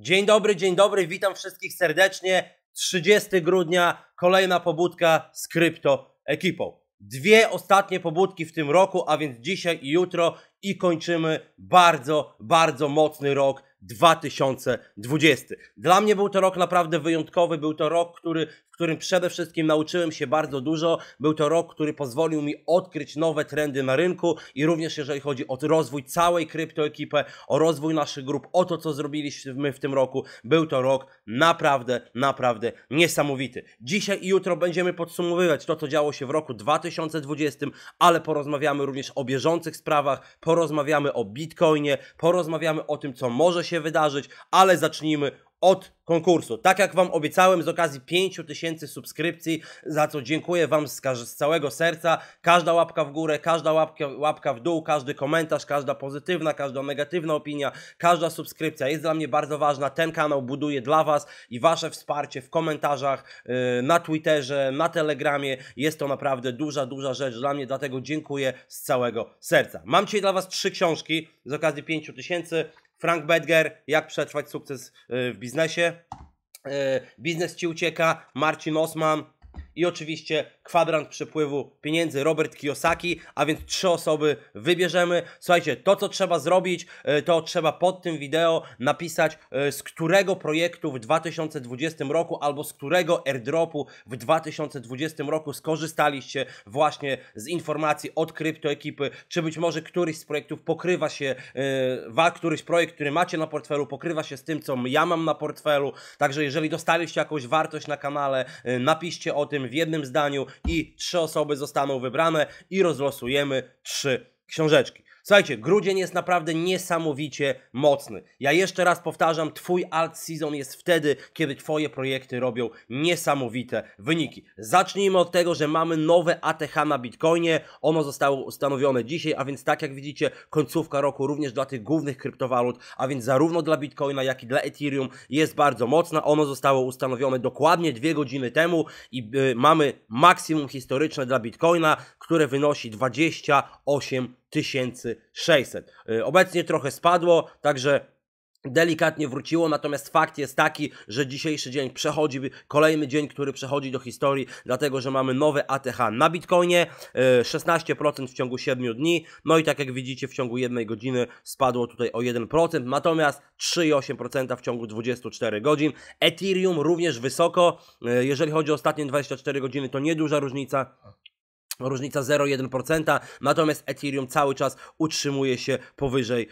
Dzień dobry, dzień dobry, witam wszystkich serdecznie. 30 grudnia, kolejna pobudka z krypto ekipą. Dwie ostatnie pobudki w tym roku, a więc dzisiaj i jutro i kończymy bardzo, bardzo mocny rok 2020. Dla mnie był to rok naprawdę wyjątkowy, był to rok, który, w którym przede wszystkim nauczyłem się bardzo dużo, był to rok, który pozwolił mi odkryć nowe trendy na rynku i również jeżeli chodzi o rozwój całej kryptoekipy, o rozwój naszych grup, o to co zrobiliśmy w tym roku, był to rok naprawdę, naprawdę niesamowity. Dzisiaj i jutro będziemy podsumowywać to, co działo się w roku 2020, ale porozmawiamy również o bieżących sprawach, porozmawiamy o Bitcoinie, porozmawiamy o tym, co może się się wydarzyć, ale zacznijmy od konkursu. Tak jak Wam obiecałem z okazji 5000 subskrypcji, za co dziękuję Wam z, z, całego serca. Każda łapka w górę, każda łapka, łapka w dół, każdy komentarz, każda pozytywna, każda negatywna opinia, każda subskrypcja jest dla mnie bardzo ważna. Ten kanał buduje dla Was i Wasze wsparcie w komentarzach, yy, na Twitterze, na Telegramie. Jest to naprawdę duża, duża rzecz dla mnie, dlatego dziękuję z całego serca. Mam dzisiaj dla Was trzy książki z okazji 5000. Frank Bedger, jak przetrwać sukces y, w biznesie. Y, biznes ci ucieka, Marcin Osman, i oczywiście kwadrant przepływu pieniędzy Robert Kiyosaki, a więc trzy osoby wybierzemy. Słuchajcie, to co trzeba zrobić, e, to trzeba pod tym wideo napisać e, z którego projektu w 2020 roku albo z którego airdropu w 2020 roku skorzystaliście właśnie z informacji od kryptoekipy, czy być może któryś z projektów pokrywa się, e, któryś projekt, który macie na portfelu pokrywa się z tym, co ja mam na portfelu. Także jeżeli dostaliście jakąś wartość na kanale, napiszcie o tym, w jednym zdaniu i trzy osoby zostaną wybrane i rozlosujemy trzy książeczki. Słuchajcie, grudzień jest naprawdę niesamowicie mocny. Ja jeszcze raz powtarzam, twój alt season jest wtedy, kiedy twoje projekty robią niesamowite wyniki. Zacznijmy od tego, że mamy nowe ATH na Bitcoinie. Ono zostało ustanowione dzisiaj, a więc tak jak widzicie, końcówka roku również dla tych głównych kryptowalut, a więc zarówno dla Bitcoina, jak i dla Ethereum jest bardzo mocna. Ono zostało ustanowione dokładnie dwie godziny temu i y, mamy maksimum historyczne dla Bitcoina, które wynosi 28 1600. Y, obecnie trochę spadło, także delikatnie wróciło, natomiast fakt jest taki, że dzisiejszy dzień przechodzi, kolejny dzień, który przechodzi do historii, dlatego, że mamy nowe ATH na Bitcoinie, 16% y, w ciągu 7 dni, no i tak jak widzicie w ciągu jednej godziny spadło tutaj o 1%, natomiast 3,8% w ciągu 24 godzin. Ethereum również wysoko, y, jeżeli chodzi o ostatnie 24 godziny to nieduża różnica, Różnica 0,1%, natomiast Ethereum cały czas utrzymuje się powyżej,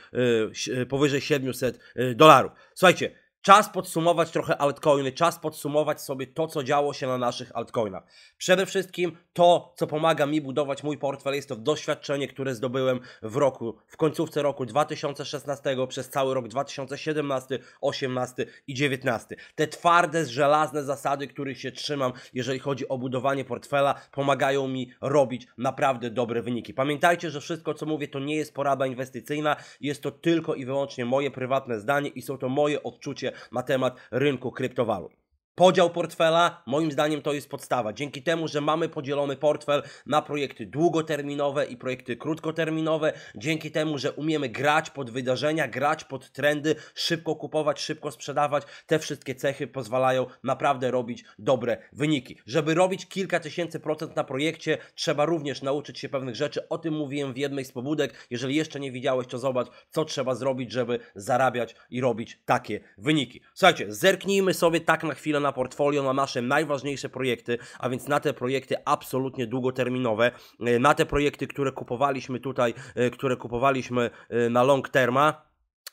y, y, powyżej 700 y, dolarów. Słuchajcie, Czas podsumować trochę altcoiny, czas podsumować sobie to, co działo się na naszych altcoinach. Przede wszystkim to, co pomaga mi budować mój portfel, jest to doświadczenie, które zdobyłem w roku, w końcówce roku 2016, przez cały rok 2017, 2018 i 2019. Te twarde, żelazne zasady, których się trzymam, jeżeli chodzi o budowanie portfela, pomagają mi robić naprawdę dobre wyniki. Pamiętajcie, że wszystko, co mówię, to nie jest porada inwestycyjna, jest to tylko i wyłącznie moje prywatne zdanie i są to moje odczucie temat rynku kryptowalut. Podział portfela, moim zdaniem, to jest podstawa. Dzięki temu, że mamy podzielony portfel na projekty długoterminowe i projekty krótkoterminowe, dzięki temu, że umiemy grać pod wydarzenia, grać pod trendy, szybko kupować, szybko sprzedawać, te wszystkie cechy pozwalają naprawdę robić dobre wyniki. Żeby robić kilka tysięcy procent na projekcie, trzeba również nauczyć się pewnych rzeczy. O tym mówiłem w jednej z pobudek. Jeżeli jeszcze nie widziałeś, to zobacz, co trzeba zrobić, żeby zarabiać i robić takie wyniki. Słuchajcie, zerknijmy sobie tak na chwilę na portfolio na nasze najważniejsze projekty, a więc na te projekty absolutnie długoterminowe, e, na te projekty, które kupowaliśmy tutaj, e, które kupowaliśmy e, na long terma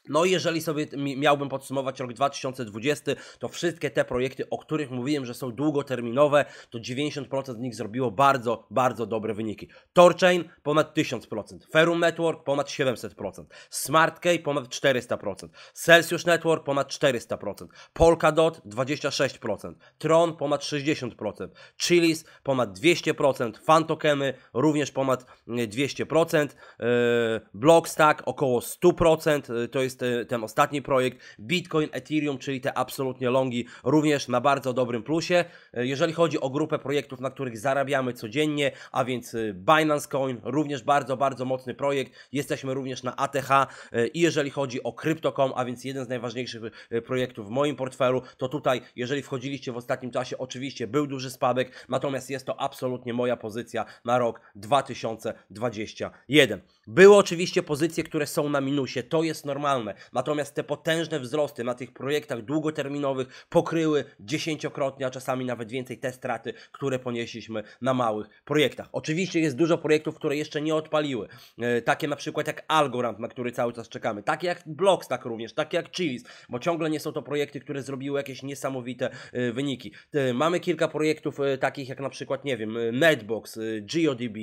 no i jeżeli sobie miałbym podsumować rok 2020, to wszystkie te projekty, o których mówiłem, że są długoterminowe, to 90% z nich zrobiło bardzo, bardzo dobre wyniki. Torchain ponad 1000%, Ferrum Network ponad 700%, SmartKey ponad 400%, Celsius Network ponad 400%, Polkadot 26%, Tron ponad 60%, Chilis ponad 200%, Fantokemy również ponad 200%, yy, e, Blockstack około 100%, e, to jest jest e, ten ostatni projekt. Bitcoin, Ethereum, czyli te absolutnie longi, również na bardzo dobrym plusie. E, jeżeli chodzi o grupę projektów, na których zarabiamy codziennie, a więc e, Binance Coin, również bardzo, bardzo mocny projekt. Jesteśmy również na ATH i jeżeli chodzi o Crypto.com, a więc jeden z najważniejszych projektów w moim portfelu, to tutaj, jeżeli wchodziliście w ostatnim czasie, oczywiście był duży spadek, natomiast jest to absolutnie moja pozycja na rok 2021. Były oczywiście pozycje, które są na minusie, to jest normalne. Natomiast te potężne wzrosty na tych projektach długoterminowych pokryły dziesięciokrotnie, a czasami nawet więcej te straty, które ponieśliśmy na małych projektach. Oczywiście jest dużo projektów, które jeszcze nie odpaliły. E, takie na przykład jak Algorand, na który cały czas czekamy. Takie jak Blockstack również, takie jak Chilis, bo ciągle nie są to projekty, które zrobiły jakieś niesamowite e, wyniki. E, mamy kilka projektów takich jak na przykład, nie wiem, Netbox, GeoDB,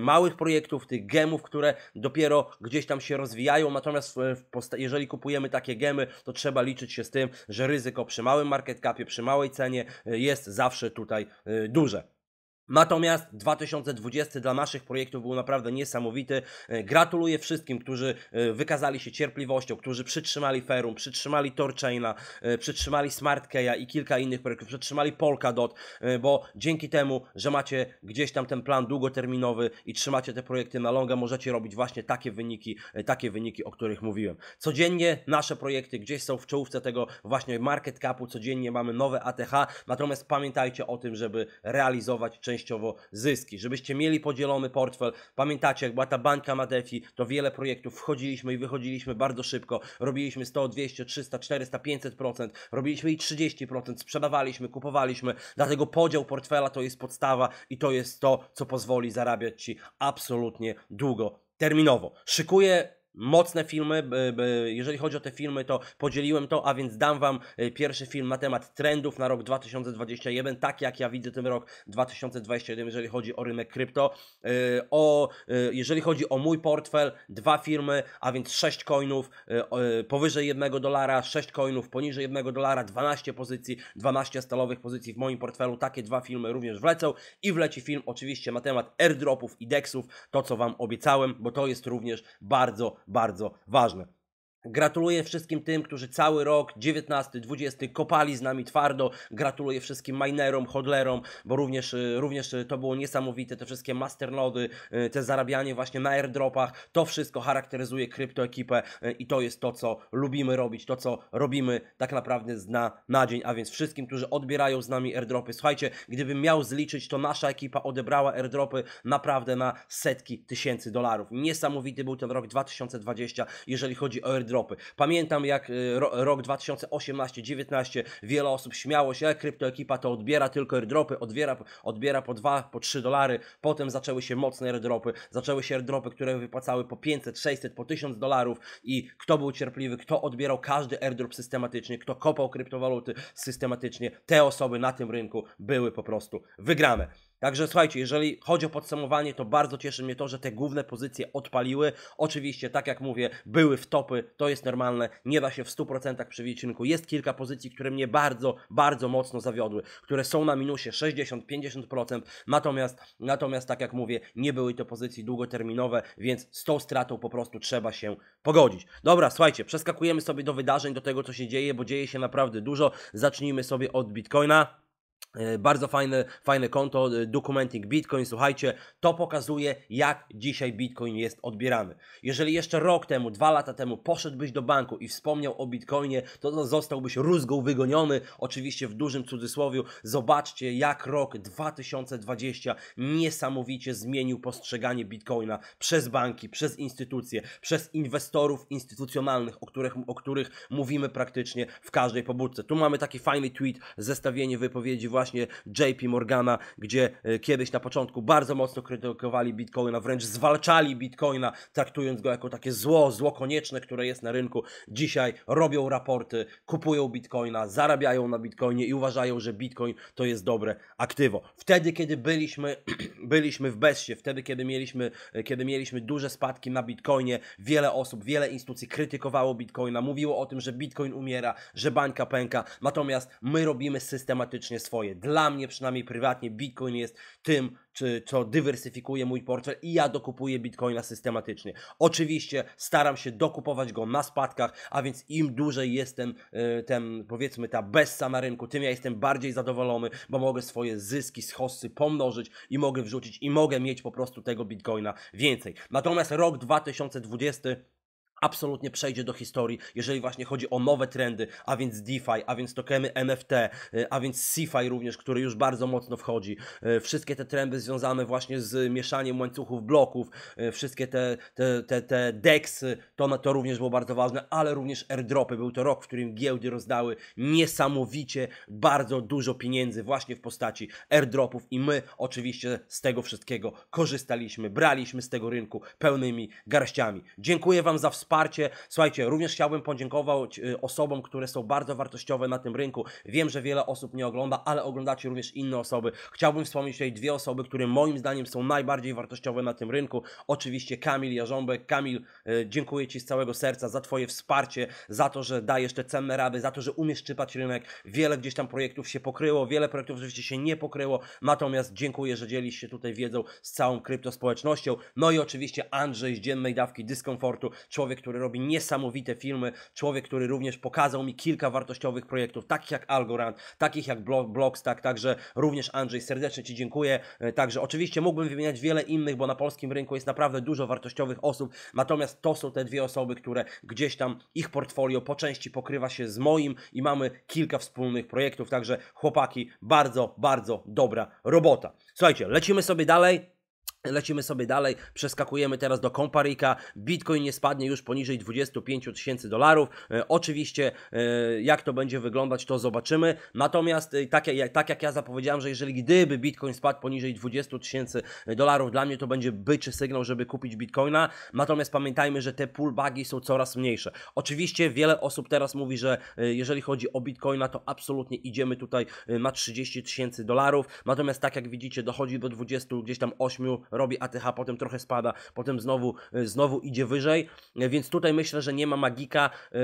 małych projektów, tych gemów, które dopiero gdzieś tam się rozwijają, natomiast e, jeżeli kupujemy takie gemy, to trzeba liczyć się z tym, że ryzyko przy małym market capie, przy małej cenie e, jest zawsze tutaj e, duże. Natomiast 2020 dla naszych projektów był naprawdę niesamowity. E, gratuluję wszystkim, którzy e, wykazali się cierpliwością, którzy przytrzymali Ferum, przytrzymali Torchaina, e, przytrzymali SmartKeya i kilka innych projektów, przytrzymali Polkadot, bo dzięki temu, że macie gdzieś tam ten plan długoterminowy i trzymacie te projekty na longa, możecie robić właśnie takie wyniki, takie wyniki, o których mówiłem. Codziennie nasze projekty gdzieś są w czołówce tego właśnie market capu, codziennie mamy nowe ATH, natomiast pamiętajcie o tym, żeby realizować część częściowo zyski, żebyście mieli podzielony portfel. Pamiętacie, jak była ta banka Madefi, to wiele projektów wchodziliśmy i wychodziliśmy bardzo szybko. Robiliśmy 100, 200, 300, 400, 500%, robiliśmy i 30%, sprzedawaliśmy, kupowaliśmy. Dlatego podział portfela to jest podstawa i to jest to, co pozwoli zarabiać Ci absolutnie długo terminowo. Szykuję mocne filmy. Jeżeli chodzi o te filmy, to podzieliłem to, a więc dam Wam y, pierwszy film na temat trendów na rok 2021, tak jak ja widzę ten rok 2021, jeżeli chodzi o rynek krypto. Y, o, y, jeżeli chodzi o mój portfel, dwa firmy, a więc 6 coinów powyżej 1 dolara, 6 coinów poniżej 1 dolara, 12 pozycji, 12 stalowych pozycji w moim portfelu. Takie dwa filmy również wlecą i wleci film oczywiście na temat airdropów i dexów, to co Wam obiecałem, bo to jest również bardzo bardzo ważne. Gratuluję wszystkim tym, którzy cały rok 19, 20 kopali z nami twardo. Gratuluję wszystkim minerom, hodlerom, bo również, y, również y, to było niesamowite, te wszystkie masternody, y, te zarabianie właśnie na airdropach. To wszystko charakteryzuje kryptoekipę i to jest to, co lubimy robić, to co robimy tak naprawdę z na dzień. A więc wszystkim, którzy odbierają z nami airdropy. Słuchajcie, gdybym miał zliczyć, to nasza ekipa odebrała airdropy naprawdę na setki tysięcy dolarów. Niesamowity był ten rok 2020, jeżeli chodzi o airdropy Pamiętam jak y, rok 2018-19 wiele osób śmiało się, e, kryptoekipa to odbiera tylko airdropy, odbiera, odbiera po 2, po 3 dolary, potem zaczęły się mocne airdropy, zaczęły się airdropy, które wypłacały po 500, 600, po 1000 dolarów i kto był cierpliwy, kto odbierał każdy airdrop systematycznie, kto kopał kryptowaluty systematycznie, te osoby na tym rynku były po prostu wygrane. Także słuchajcie, jeżeli chodzi o podsumowanie, to bardzo cieszy mnie to, że te główne pozycje odpaliły. Oczywiście, tak jak mówię, były w topy, to jest normalne, nie da się w 100% przewidzieć rynku. Jest kilka pozycji, które mnie bardzo, bardzo mocno zawiodły, które są na minusie 60-50%, natomiast, natomiast tak jak mówię, nie były to pozycje długoterminowe, więc z tą stratą po prostu trzeba się pogodzić. Dobra, słuchajcie, przeskakujemy sobie do wydarzeń, do tego co się dzieje, bo dzieje się naprawdę dużo. Zacznijmy sobie od Bitcoina. E, bardzo fajne, fajne konto, e, Documenting Bitcoin. Słuchajcie, to pokazuje, jak dzisiaj Bitcoin jest odbierany. Jeżeli jeszcze rok temu, dwa lata temu poszedłbyś do banku i wspomniał o Bitcoinie, to zostałbyś rózgą wygoniony, oczywiście w dużym cudzysłowie. Zobaczcie, jak rok 2020 niesamowicie zmienił postrzeganie Bitcoina przez banki, przez instytucje, przez inwestorów instytucjonalnych, o których, o których mówimy praktycznie w każdej pobudce. Tu mamy taki fajny tweet, zestawienie wypowiedzi właśnie właśnie JP Morgana, gdzie e, kiedyś na początku bardzo mocno krytykowali Bitcoina, wręcz zwalczali Bitcoina, traktując go jako takie zło, zło konieczne, które jest na rynku. Dzisiaj robią raporty, kupują Bitcoina, zarabiają na Bitcoinie i uważają, że Bitcoin to jest dobre aktywo. Wtedy, kiedy byliśmy, byliśmy w bezsie, wtedy, kiedy mieliśmy, e, kiedy mieliśmy duże spadki na Bitcoinie, wiele osób, wiele instytucji krytykowało Bitcoina, mówiło o tym, że Bitcoin umiera, że bańka pęka, natomiast my robimy systematycznie swoje. Dla mnie przynajmniej prywatnie Bitcoin jest tym, czy, co dywersyfikuje mój portfel i ja dokupuję Bitcoina systematycznie. Oczywiście staram się dokupować go na spadkach, a więc im dłużej jestem, y, ten, powiedzmy, ta bessa na rynku, tym ja jestem bardziej zadowolony, bo mogę swoje zyski z hossy pomnożyć i mogę wrzucić i mogę mieć po prostu tego Bitcoina więcej. Natomiast rok 2020 absolutnie przejdzie do historii, jeżeli właśnie chodzi o nowe trendy, a więc DeFi, a więc tokeny NFT, e, a więc CeFi również, który już bardzo mocno wchodzi. E, wszystkie te trendy związane właśnie z mieszaniem łańcuchów bloków, e, wszystkie te, te, te, te DEXy, to, to również było bardzo ważne, ale również airdropy. Był to rok, w którym giełdy rozdały niesamowicie bardzo dużo pieniędzy właśnie w postaci airdropów i my oczywiście z tego wszystkiego korzystaliśmy, braliśmy z tego rynku pełnymi garściami. Dziękuję Wam za wsparcie wsparcie. Słuchajcie, również chciałbym podziękować y, osobom, które są bardzo wartościowe na tym rynku. Wiem, że wiele osób nie ogląda, ale oglądacie również inne osoby. Chciałbym wspomnieć tutaj dwie osoby, które moim zdaniem są najbardziej wartościowe na tym rynku. Oczywiście Kamil Jarząbek. Kamil, y, dziękuję Ci z całego serca za Twoje wsparcie, za to, że dajesz te cenne rady, za to, że umiesz czytać rynek. Wiele gdzieś tam projektów się pokryło, wiele projektów oczywiście się nie pokryło, natomiast dziękuję, że dzielisz się tutaj wiedzą z całą kryptospołecznością. No i oczywiście Andrzej z Dziennej Dawki Dyskomfortu, człowiek, człowiek, który robi niesamowite filmy, człowiek, który również pokazał mi kilka wartościowych projektów, takich jak Algorand, takich jak tak także również Andrzej, serdecznie Ci dziękuję. E, także oczywiście mógłbym wymieniać wiele innych, bo na polskim rynku jest naprawdę dużo wartościowych osób, natomiast to są te dwie osoby, które gdzieś tam ich portfolio po części pokrywa się z moim i mamy kilka wspólnych projektów, także chłopaki, bardzo, bardzo dobra robota. Słuchajcie, lecimy sobie dalej. Lecimy sobie dalej, przeskakujemy teraz do Comparika. Bitcoin nie spadnie już poniżej 25 tysięcy dolarów. E, oczywiście, e, jak to będzie wyglądać, to zobaczymy. Natomiast, e, tak, jak, tak jak ja zapowiedziałem, że jeżeli gdyby Bitcoin spadł poniżej 20 tysięcy dolarów, dla mnie to będzie byczy sygnał, żeby kupić Bitcoina. Natomiast pamiętajmy, że te pullbagi są coraz mniejsze. Oczywiście, wiele osób teraz mówi, że e, jeżeli chodzi o Bitcoina, to absolutnie idziemy tutaj e, na 30 tysięcy dolarów. Natomiast, tak jak widzicie, dochodzi do 20, gdzieś tam 8 robi ATH, potem trochę spada, potem znowu, y, znowu idzie wyżej, więc tutaj myślę, że nie ma magika. Y,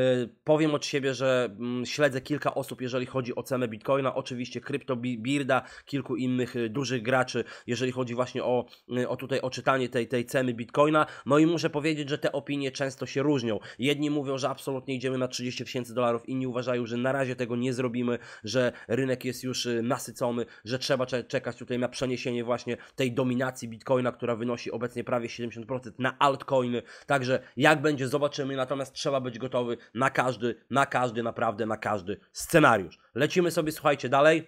powiem od siebie, że mm, śledzę kilka osób, jeżeli chodzi o cenę Bitcoina, oczywiście CryptoBirda kilku innych y, dużych graczy, jeżeli chodzi właśnie o, o tutaj o czytanie tej, tej ceny Bitcoina, no i muszę powiedzieć, że te opinie często się różnią. Jedni mówią, że absolutnie idziemy na 30 tysięcy dolarów, inni uważają, że na razie tego nie zrobimy, że rynek jest już nasycony, że trzeba czekać tutaj na przeniesienie właśnie tej dominacji Bitcoina bitcoina, która wynosi obecnie prawie 70% na altcoiny. Także jak będzie, zobaczymy. Natomiast trzeba być gotowy na każdy, na każdy, naprawdę na każdy scenariusz. Lecimy sobie, słuchajcie, dalej.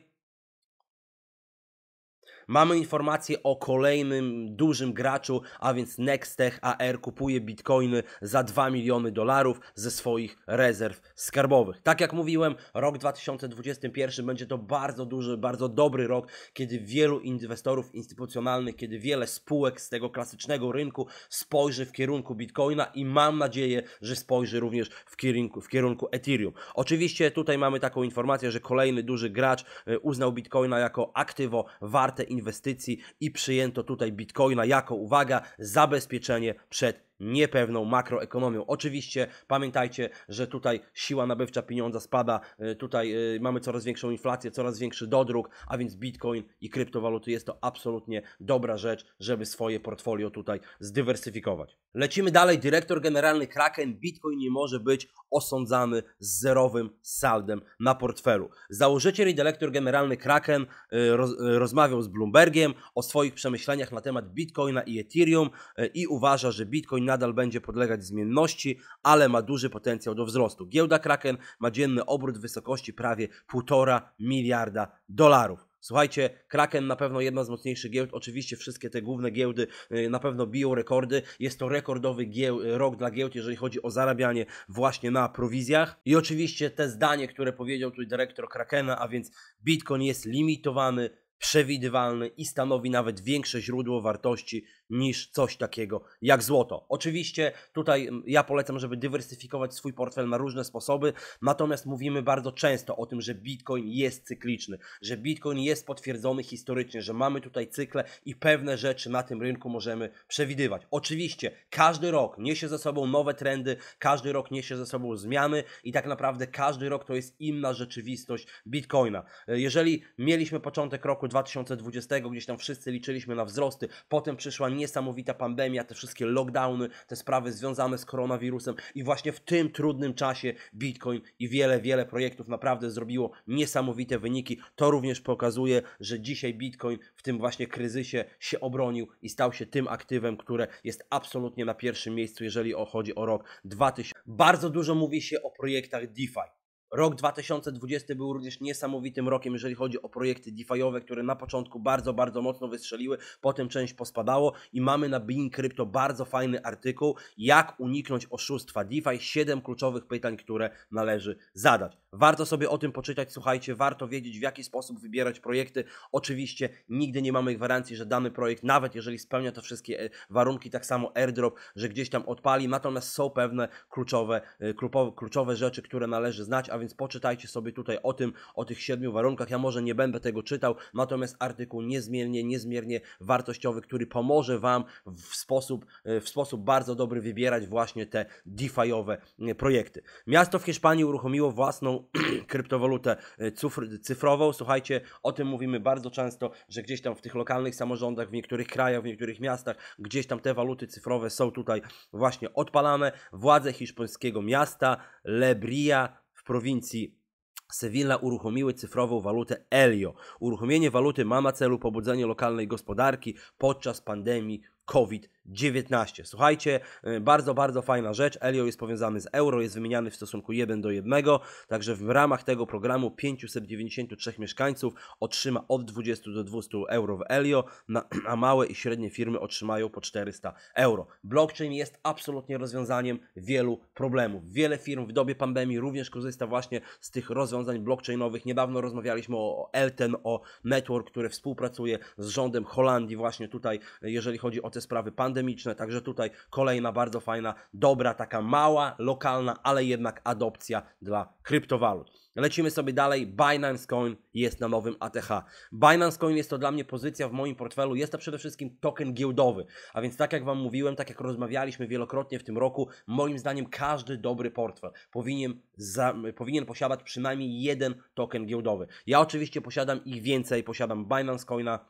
Mamy informację o kolejnym dużym graczu, a więc Nextech AR kupuje bitcoiny za 2 miliony dolarów ze swoich rezerw skarbowych. Tak jak mówiłem, rok 2021 będzie to bardzo duży, bardzo dobry rok, kiedy wielu inwestorów instytucjonalnych, kiedy wiele spółek z tego klasycznego rynku spojrzy w kierunku bitcoina i mam nadzieję, że spojrzy również w kierunku, w kierunku Ethereum. Oczywiście tutaj mamy taką informację, że kolejny duży gracz y, uznał bitcoina jako aktywo warte inwestycji i przyjęto tutaj bitcoina jako, uwaga, zabezpieczenie przed niepewną makroekonomią. Oczywiście pamiętajcie, że tutaj siła nabywcza pieniądza spada, y, tutaj y, mamy coraz większą inflację, coraz większy dodruk, a więc bitcoin i kryptowaluty jest to absolutnie dobra rzecz, żeby swoje portfolio tutaj zdywersyfikować. Lecimy dalej. Dyrektor generalny Kraken Bitcoin nie może być osądzany z zerowym saldem na portfelu. Założyciel i dyrektor generalny Kraken y, roz, rozmawiał z Bloombergiem o swoich przemyśleniach na temat Bitcoina i Ethereum i uważa, że Bitcoin na nadal będzie podlegać zmienności, ale ma duży potencjał do wzrostu. Giełda Kraken ma dzienny obrót w wysokości prawie 1,5 miliarda dolarów. Słuchajcie, Kraken na pewno jedna z mocniejszych giełd. Oczywiście wszystkie te główne giełdy y, na pewno biją rekordy. Jest to rekordowy gieł, rok dla giełd, jeżeli chodzi o zarabianie właśnie na prowizjach. I oczywiście te zdanie, które powiedział tu dyrektor Krakena, a więc Bitcoin jest limitowany, przewidywalny i stanowi nawet większe źródło wartości niż coś takiego jak złoto. Oczywiście tutaj mm, ja polecam, żeby dywersyfikować swój portfel na różne sposoby, natomiast mówimy bardzo często o tym, że Bitcoin jest cykliczny, że Bitcoin jest potwierdzony historycznie, że mamy tutaj cykle i pewne rzeczy na tym rynku możemy przewidywać. Oczywiście każdy rok niesie ze sobą nowe trendy, każdy rok niesie ze sobą zmiany i tak naprawdę każdy rok to jest inna rzeczywistość Bitcoina. E, jeżeli mieliśmy początek roku 2020, gdzieś tam wszyscy liczyliśmy na wzrosty, potem przyszła nie niesamowita pandemia, te wszystkie lockdowny, te sprawy związane z koronawirusem i właśnie w tym trudnym czasie Bitcoin i wiele, wiele projektów naprawdę zrobiło niesamowite wyniki. To również pokazuje, że dzisiaj Bitcoin w tym właśnie kryzysie się obronił i stał się tym aktywem, które jest absolutnie na pierwszym miejscu, jeżeli chodzi o rok 2000. Bardzo dużo mówi się o projektach DeFi. Rok 2020 był również niesamowitym rokiem, jeżeli chodzi o projekty DeFi'owe, które na początku bardzo, bardzo mocno wystrzeliły, potem część pospadało i mamy na Bing Crypto bardzo fajny artykuł, jak uniknąć oszustwa DeFi, 7 kluczowych pytań, które należy zadać. Warto sobie o tym poczytać, słuchajcie, warto wiedzieć w jaki sposób wybierać projekty. Oczywiście nigdy nie mamy gwarancji, że dany projekt, nawet jeżeli spełnia to wszystkie e, warunki, tak samo airdrop, że gdzieś tam odpali, natomiast są pewne kluczowe, e, kluczowe rzeczy, które należy znać, a więc więc poczytajcie sobie tutaj o tym, o tych siedmiu warunkach. Ja może nie będę tego czytał, natomiast artykuł niezmiernie, niezmiernie wartościowy, który pomoże Wam w sposób, e, w sposób bardzo dobry wybierać właśnie te DeFi-owe e, projekty. Miasto w Hiszpanii uruchomiło własną kryptowalutę e, cyfrową. Słuchajcie, o tym mówimy bardzo często, że gdzieś tam w tych lokalnych samorządach, w niektórych krajach, w niektórych miastach, gdzieś tam te waluty cyfrowe są tutaj właśnie odpalane. Władze hiszpańskiego miasta Lebria w prowincji Sewilla uruchomiły cyfrową walutę Elio. Uruchomienie waluty ma na celu pobudzenie lokalnej gospodarki podczas pandemii COVID-19. Słuchajcie, y, bardzo, bardzo fajna rzecz. Elio jest powiązany z euro, jest wymieniany w stosunku 1 do 1, także w ramach tego programu 593 mieszkańców otrzyma od 20 do 200 euro w Elio, a małe i średnie firmy otrzymają po 400 euro. Blockchain jest absolutnie rozwiązaniem wielu problemów. Wiele firm w dobie pandemii również korzysta właśnie z tych rozwiązań blockchainowych. Niedawno rozmawialiśmy o Elten, o Network, które współpracuje z rządem Holandii właśnie tutaj, jeżeli chodzi o te sprawy pandemiczne, także tutaj kolejna bardzo fajna, dobra, taka mała, lokalna, ale jednak adopcja dla kryptowalut. Lecimy sobie dalej. Binance Coin jest na nowym ATH. Binance Coin jest to dla mnie pozycja w moim portfelu. Jest to przede wszystkim token giełdowy. A więc, tak jak Wam mówiłem, tak jak rozmawialiśmy wielokrotnie w tym roku, moim zdaniem każdy dobry portfel powinien, za, powinien posiadać przynajmniej jeden token giełdowy. Ja oczywiście posiadam ich więcej. Posiadam Binance Coina,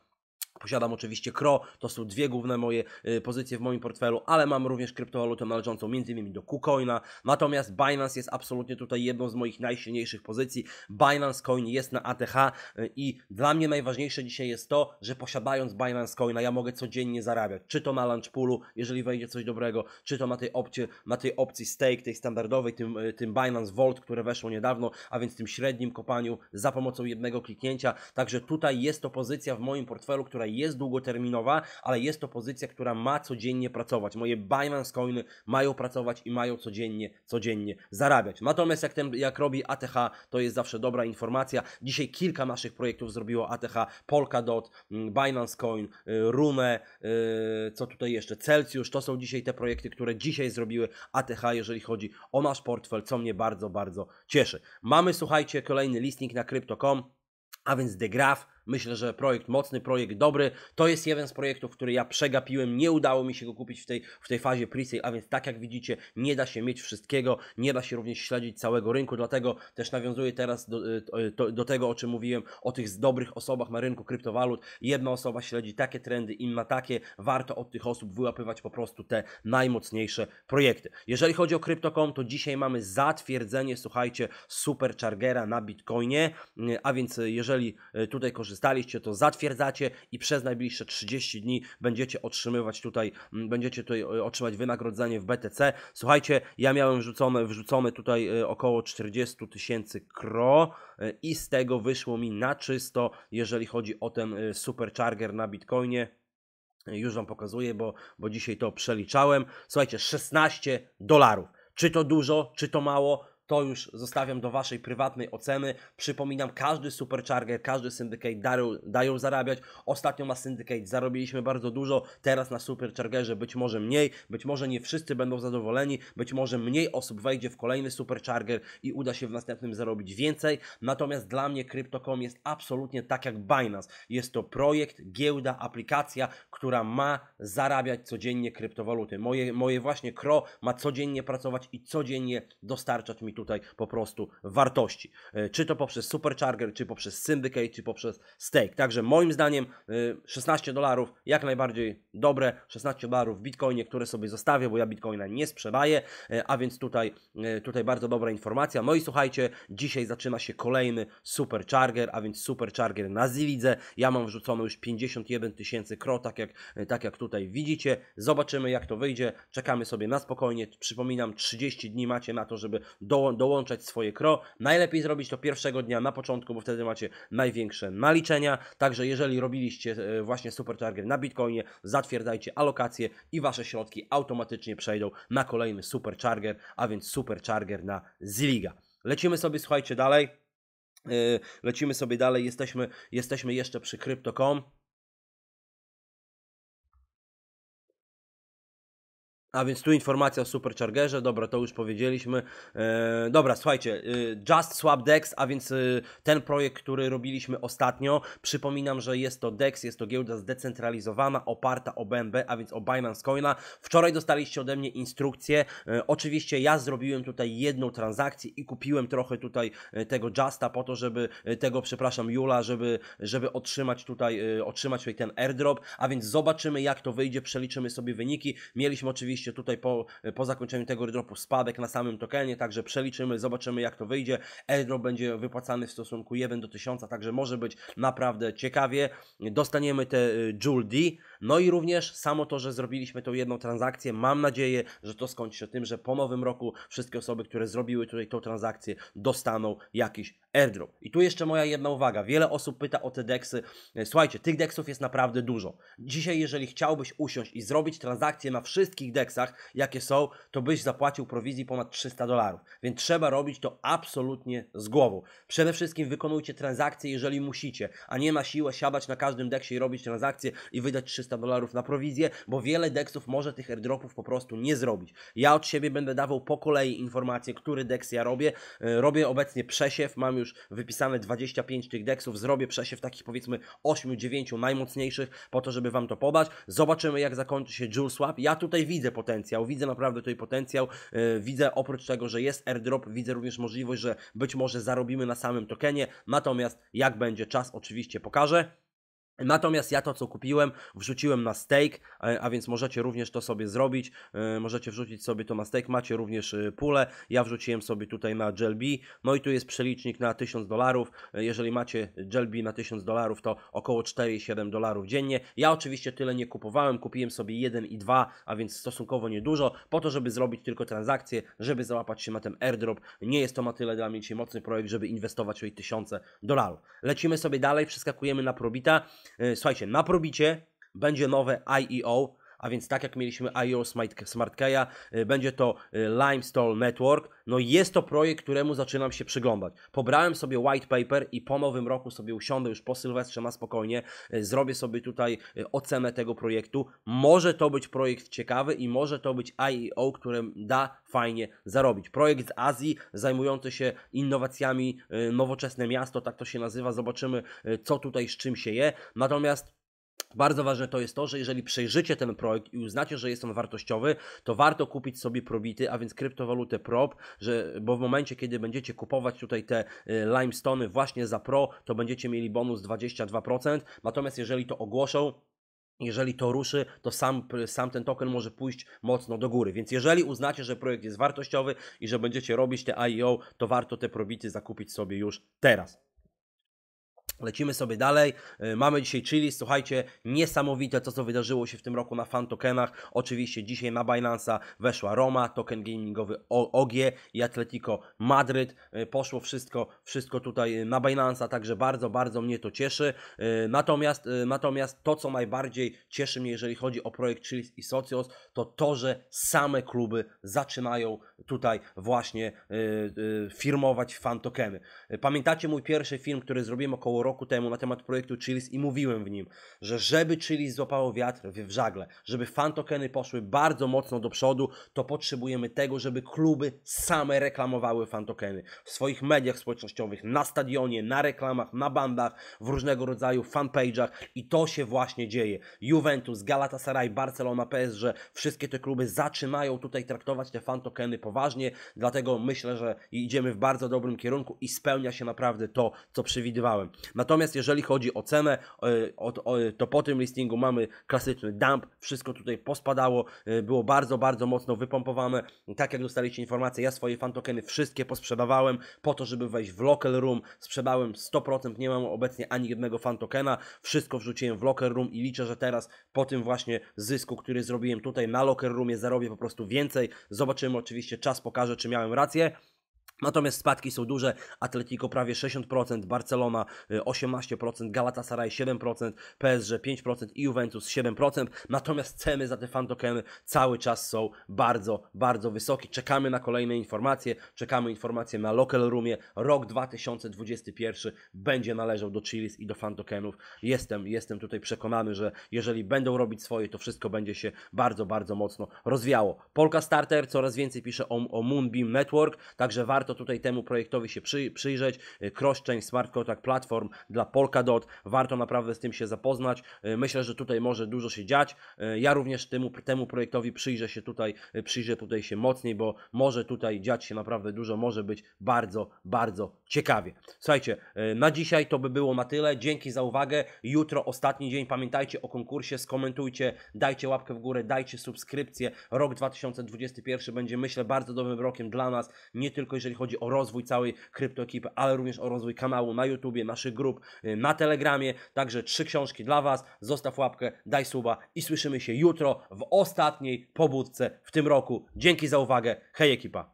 Posiadam oczywiście Kro, to są dwie główne moje y, pozycje w moim portfelu, ale mam również kryptowalutę należącą m.in. do KuCoina. Natomiast Binance jest absolutnie tutaj jedną z moich najsilniejszych pozycji. Binance Coin jest na ATH y, i dla mnie najważniejsze dzisiaj jest to, że posiadając Binance Coina ja mogę codziennie zarabiać. Czy to na Launchpoolu, jeżeli wejdzie coś dobrego, czy to na tej opcji, na tej opcji stake, tej standardowej, tym, y, tym Binance Vault, które weszło niedawno, a więc tym średnim kopaniu za pomocą jednego kliknięcia. Także tutaj jest to pozycja w moim portfelu, która która jest długoterminowa, ale jest to pozycja, która ma codziennie pracować. Moje Binance coiny mają pracować i mają codziennie, codziennie zarabiać. Natomiast jak, ten, jak robi ATH, to jest zawsze dobra informacja. Dzisiaj kilka naszych projektów zrobiło ATH, Polkadot, mm, Binance Coin, y, Rune, y, co tutaj jeszcze, Celsius, to są dzisiaj te projekty, które dzisiaj zrobiły ATH, jeżeli chodzi o nasz portfel, co mnie bardzo, bardzo cieszy. Mamy, słuchajcie, kolejny listing na Crypto.com, a więc The Graph, Myślę, że projekt mocny, projekt dobry. To jest jeden z projektów, który ja przegapiłem. Nie udało mi się go kupić w tej, w tej fazie pre-sale, a więc tak jak widzicie, nie da się mieć wszystkiego, nie da się również śledzić całego rynku, dlatego też nawiązuję teraz do, do, y, y, do tego, o czym mówiłem, o tych dobrych osobach na rynku kryptowalut. Jedna osoba śledzi takie trendy, inna takie. Warto od tych osób wyłapywać po prostu te najmocniejsze projekty. Jeżeli chodzi o Crypto.com, to dzisiaj mamy zatwierdzenie, słuchajcie, superchargera na Bitcoinie, y, a więc jeżeli tutaj korzystamy skorzystaliście, to zatwierdzacie i przez najbliższe 30 dni będziecie otrzymywać tutaj, będziecie tutaj e, otrzymać wynagrodzenie w BTC. Słuchajcie, ja miałem wrzucone, wrzucone tutaj e, około 40 tysięcy kro e, i z tego wyszło mi na czysto, jeżeli chodzi o ten supercharger na Bitcoinie. Już Wam pokazuję, bo, bo dzisiaj to przeliczałem. Słuchajcie, 16 dolarów. Czy to dużo, czy to mało? to już zostawiam do Waszej prywatnej oceny. Przypominam, każdy supercharger, każdy syndicate dają, dają zarabiać. Ostatnio na syndicate zarobiliśmy bardzo dużo, teraz na superchargerze być może mniej, być może nie wszyscy będą zadowoleni, być może mniej osób wejdzie w kolejny supercharger i uda się w następnym zarobić więcej. Natomiast dla mnie Crypto.com jest absolutnie tak jak Binance. Jest to projekt, giełda, aplikacja, która ma zarabiać codziennie kryptowaluty. Moje, moje właśnie Kro ma codziennie pracować i codziennie dostarczać mi tutaj po prostu wartości. E, czy to poprzez Supercharger, czy poprzez Syndicate, czy poprzez Stake. Także moim zdaniem 16 e, dolarów jak najbardziej dobre. 16 dolarów w Bitcoinie, które sobie zostawię, bo ja Bitcoina nie sprzedaję, e, a więc tutaj, tutaj bardzo dobra informacja. No i słuchajcie, dzisiaj zaczyna się kolejny Supercharger, a więc Supercharger na Zilidze. Ja mam wrzucone już 51 tysięcy kro, tak jak, tak jak tutaj widzicie. Zobaczymy jak to wyjdzie. Czekamy sobie na spokojnie. Przypominam, 30 dni macie na to, żeby dołożyć dołączać swoje kro. Najlepiej zrobić to pierwszego dnia na początku, bo wtedy macie największe naliczenia. Także jeżeli robiliście e, właśnie super target na Bitcoinie, zatwierdzajcie alokację i Wasze środki automatycznie przejdą na kolejny super charger, a więc super charger na Ziliga. Lecimy sobie, słuchajcie, dalej. E, lecimy sobie dalej, jesteśmy, jesteśmy jeszcze przy Crypto.com. A więc tu informacja o Superchargerze, dobra, to już powiedzieliśmy. Eee, dobra, słuchajcie, e, Just Swap Dex, a więc e, ten projekt, który robiliśmy ostatnio. Przypominam, że jest to Dex, jest to giełda zdecentralizowana, oparta o BNB, a więc o Binance Coina. Wczoraj dostaliście ode mnie instrukcję. Eee, oczywiście ja zrobiłem tutaj jedną transakcję i kupiłem trochę tutaj e, tego Justa po to, żeby tego, przepraszam, Jula, żeby, żeby otrzymać tutaj, otrzymać tutaj ten airdrop, a więc zobaczymy jak to wyjdzie, przeliczymy sobie wyniki. Mieliśmy oczywiście oczywiście tutaj po, e, po zakończeniu tego airdropu spadek na samym tokenie, także przeliczymy, zobaczymy jak to wyjdzie. Airdrop będzie wypłacany w stosunku 1 do 1000, także może być naprawdę ciekawie. Dostaniemy te e, Joule D, no i również samo to, że zrobiliśmy tą jedną transakcję, mam nadzieję, że to skończy się tym, że po nowym roku wszystkie osoby, które zrobiły tutaj tą transakcję, dostaną jakiś airdrop. I tu jeszcze moja jedna uwaga. Wiele osób pyta o te deksy. E, słuchajcie, tych deksów jest naprawdę dużo. Dzisiaj, jeżeli chciałbyś usiąść i zrobić transakcję na wszystkich deksach, jakie są, to byś zapłacił prowizji ponad 300 dolarów. Więc trzeba robić to absolutnie z głową. Przede wszystkim wykonujcie transakcje, jeżeli musicie, a nie ma siły siadać na każdym deksie i robić transakcję i wydać 300 300 dolarów na prowizję, bo wiele deksów może tych airdropów po prostu nie zrobić. Ja od siebie będę dawał po kolei informacje, który deks ja robię. E, robię obecnie przesiew, mam już wypisane 25 tych deksów, zrobię przesiew takich powiedzmy 8-9 najmocniejszych po to, żeby Wam to podać. Zobaczymy jak zakończy się Jewel Swap. Ja tutaj widzę potencjał, widzę naprawdę tutaj potencjał. E, widzę oprócz tego, że jest airdrop, widzę również możliwość, że być może zarobimy na samym tokenie. Natomiast jak będzie czas oczywiście pokażę. Natomiast ja to, co kupiłem, wrzuciłem na steak, a więc możecie również to sobie zrobić. E, możecie wrzucić sobie to na steak, macie również e, pulę. Ja wrzuciłem sobie tutaj na Jelby. No i tu jest przelicznik na 1000 dolarów. E, jeżeli macie Jelby na 1000 dolarów, to około 4,7 dolarów dziennie. Ja oczywiście tyle nie kupowałem, kupiłem sobie 1 i 2, a więc stosunkowo niedużo, po to, żeby zrobić tylko transakcję, żeby załapać się na ten airdrop. Nie jest to ma tyle dla mnie dzisiaj mocny projekt, żeby inwestować w 1000 tysiące dolarów. Lecimy sobie dalej, przeskakujemy na Probita. E, słuchajcie, na probicie będzie nowe IEO, a więc tak jak mieliśmy IO SmartKeya, y, będzie to y, Limestone Network. No jest to projekt, któremu zaczynam się przyglądać. Pobrałem sobie white paper i po nowym roku sobie usiądę już po Sylwestrze na spokojnie, y, zrobię sobie tutaj ocenę tego projektu. Może to być projekt ciekawy i może to być IEO, którym da fajnie zarobić. Projekt z Azji zajmujący się innowacjami, nowoczesne miasto, tak to się nazywa. Zobaczymy, co tutaj z czym się je. Natomiast bardzo ważne to jest to, że jeżeli przejrzycie ten projekt i uznacie, że jest on wartościowy, to warto kupić sobie probity, a więc kryptowalutę prop, że, bo w momencie, kiedy będziecie kupować tutaj te y, limestony właśnie za pro, to będziecie mieli bonus 22%. Natomiast jeżeli to ogłoszą, jeżeli to ruszy, to sam, sam ten token może pójść mocno do góry. Więc jeżeli uznacie, że projekt jest wartościowy i że będziecie robić te IEO, to warto te probity zakupić sobie już teraz. Lecimy sobie dalej. E, mamy dzisiaj Chili. Słuchajcie, niesamowite to, co wydarzyło się w tym roku na fan tokenach. Oczywiście dzisiaj na Binance'a weszła Roma, token gamingowy OG i Atletico Madryt. E, poszło wszystko, wszystko tutaj e, na Binance'a, także bardzo, bardzo mnie to cieszy. Natomiast, natomiast to, co najbardziej cieszy mnie, jeżeli chodzi o projekt chilis i Socios, to to, że same kluby zaczynają tutaj właśnie firmować fan tokeny. Pamiętacie mój pierwszy film, który zrobiłem około roku temu na temat projektu Chilis i mówiłem w nim, że żeby Chilis złapało wiatr w żagle, żeby fantokeny poszły bardzo mocno do przodu, to potrzebujemy tego, żeby kluby same reklamowały fantokeny w swoich mediach społecznościowych, na stadionie, na reklamach, na bandach, w różnego rodzaju fanpage'ach i to się właśnie dzieje. Juventus, Galatasaray, Barcelona, PSG, wszystkie te kluby zaczynają tutaj traktować te fantokeny poważnie, dlatego myślę, że idziemy w bardzo dobrym kierunku i spełnia się naprawdę to, co przewidywałem. Natomiast jeżeli chodzi o cenę, e, to po tym listingu mamy klasyczny dump, wszystko tutaj pospadało, e, było bardzo, bardzo mocno wypompowane. Tak jak dostaliście informację, ja swoje fantokeny wszystkie posprzedawałem po to, żeby wejść w local room. Sprzedałem 100%, nie mam obecnie ani jednego fantokena. Wszystko wrzuciłem w locker room i liczę, że teraz po tym właśnie zysku, który zrobiłem tutaj na locker roomie zarobię po prostu więcej. Zobaczymy oczywiście, czas pokaże, czy miałem rację. Natomiast spadki są duże. Atletico prawie 60%, Barcelona 18%, y, Galatasaray 7%, PSG 5% i Juventus 7%. Natomiast ceny za te fantokeny cały czas są bardzo, bardzo wysokie. Czekamy na kolejne informacje, czekamy informacje na Local Roomie. Rok 2021 będzie należał do Chilis i do fantokenów. Jestem, jestem tutaj przekonany, że jeżeli będą robić swoje, to wszystko będzie się bardzo, bardzo mocno rozwiało. Polka Starter coraz więcej pisze o, o Moonbeam Network, także warto warto tutaj temu projektowi się przy, przyjrzeć. Kroszczeń, y, Smart Contract Platform dla Polkadot, warto naprawdę z tym się zapoznać. Y, myślę, że tutaj może dużo się dziać. Y, ja również temu, temu projektowi przyjrzę się tutaj, przyjrzę tutaj się mocniej, bo może tutaj dziać się naprawdę dużo, może być bardzo, bardzo ciekawie. Słuchajcie, na dzisiaj to by było na tyle. Dzięki za uwagę. Jutro ostatni dzień, pamiętajcie o konkursie, skomentujcie, dajcie łapkę w górę, dajcie subskrypcję. Rok 2021 będzie, myślę, bardzo dobrym rokiem dla nas, nie tylko jeżeli jeżeli chodzi o rozwój całej kryptoekipy, ale również o rozwój kanału na YouTubie, naszych grup, y, na Telegramie. Także trzy książki dla Was. Zostaw łapkę, daj suba i słyszymy się jutro w ostatniej pobudce w tym roku. Dzięki za uwagę. Hej ekipa!